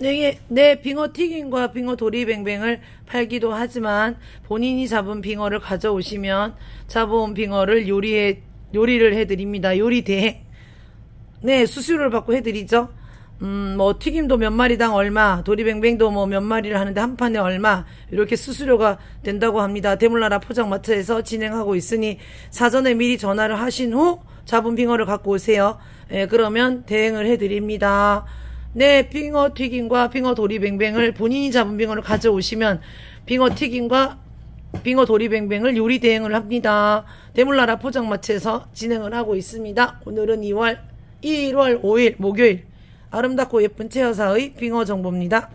네, 네, 빙어 튀김과 빙어 도리뱅뱅을 팔기도 하지만 본인이 잡은 빙어를 가져오시면 잡아온 빙어를 요리해, 요리를 해드립니다. 요리 대행. 네, 수수료를 받고 해드리죠. 음, 뭐, 튀김도 몇 마리당 얼마, 도리뱅뱅도 뭐 몇 마리를 하는데 한 판에 얼마, 이렇게 수수료가 된다고 합니다. 대물나라 포장마차에서 진행하고 있으니, 사전에 미리 전화를 하신 후, 잡은 빙어를 갖고 오세요. 예, 그러면 대행을 해드립니다. 네, 빙어 튀김과 빙어 도리뱅뱅을 본인이 잡은 빙어를 가져오시면 빙어 튀김과 빙어 도리뱅뱅을 요리 대행을 합니다. 대물나라 포장마차에서 진행을 하고 있습니다. 오늘은 2월 1월 5일 목요일 아름답고 예쁜 체어사의 빙어 정보입니다.